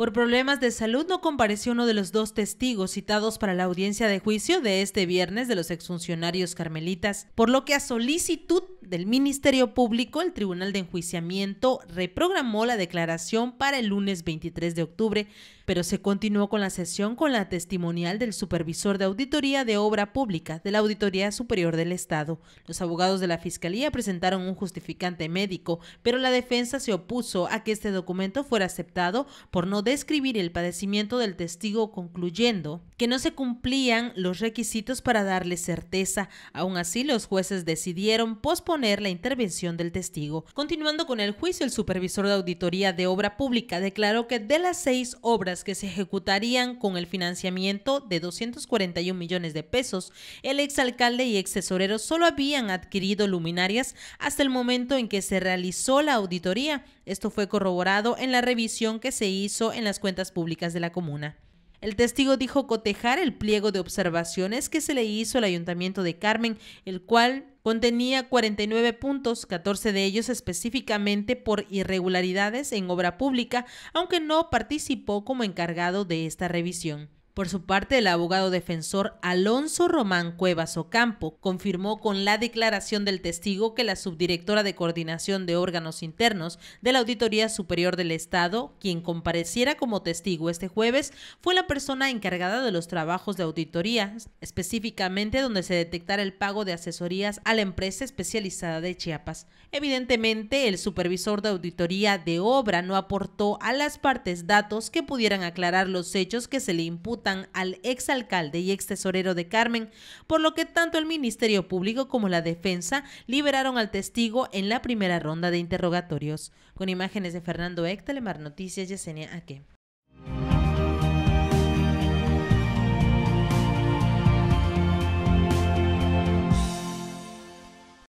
Por problemas de salud no compareció uno de los dos testigos citados para la audiencia de juicio de este viernes de los exfuncionarios carmelitas, por lo que a solicitud del Ministerio Público, el Tribunal de Enjuiciamiento reprogramó la declaración para el lunes 23 de octubre, pero se continuó con la sesión con la testimonial del Supervisor de Auditoría de Obra Pública de la Auditoría Superior del Estado. Los abogados de la Fiscalía presentaron un justificante médico, pero la defensa se opuso a que este documento fuera aceptado por no describir el padecimiento del testigo, concluyendo que no se cumplían los requisitos para darle certeza. Aún así, los jueces decidieron posponer la intervención del testigo. Continuando con el juicio, el supervisor de auditoría de obra pública declaró que de las seis obras que se ejecutarían con el financiamiento de 241 millones de pesos, el exalcalde y excesorero solo habían adquirido luminarias hasta el momento en que se realizó la auditoría. Esto fue corroborado en la revisión que se hizo en las cuentas públicas de la comuna. El testigo dijo cotejar el pliego de observaciones que se le hizo al ayuntamiento de Carmen, el cual contenía 49 puntos, 14 de ellos específicamente por irregularidades en obra pública, aunque no participó como encargado de esta revisión. Por su parte, el abogado defensor Alonso Román Cuevas Ocampo confirmó con la declaración del testigo que la subdirectora de coordinación de órganos internos de la Auditoría Superior del Estado, quien compareciera como testigo este jueves, fue la persona encargada de los trabajos de auditoría, específicamente donde se detectara el pago de asesorías a la empresa especializada de Chiapas. Evidentemente, el supervisor de auditoría de obra no aportó a las partes datos que pudieran aclarar los hechos que se le imputan al exalcalde y ex tesorero de Carmen, por lo que tanto el Ministerio Público como la defensa liberaron al testigo en la primera ronda de interrogatorios. Con imágenes de Fernando héctor Telemar Noticias, Yesenia Aque.